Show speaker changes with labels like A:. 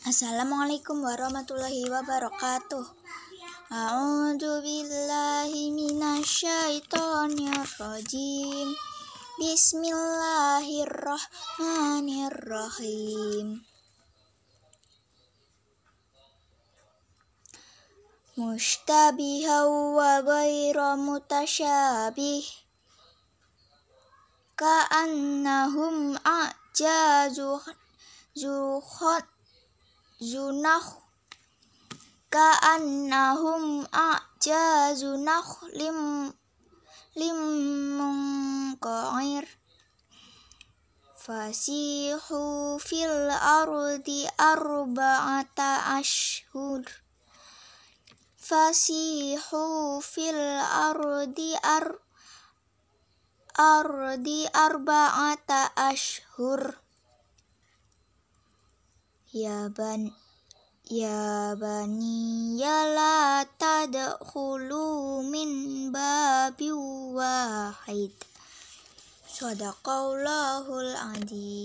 A: Assalamualaikum warahmatullahi wabarakatuh. A'udzu billahi minasyaitonirrajim. rajim. Bismillahirrahmanirrahim. Mustabiha wa ghairu mutasyabih. Ka'annahum a'jazu zuhat junah ka'annahum aja zunah lim munqa'ir fasihu fil ardi arba'ata ashhur fasihu fil ardi ar ardi arba'ata ashhur Ya ban Ya bani ya la tadkhulu min babi wahid Sadaqallahul adzim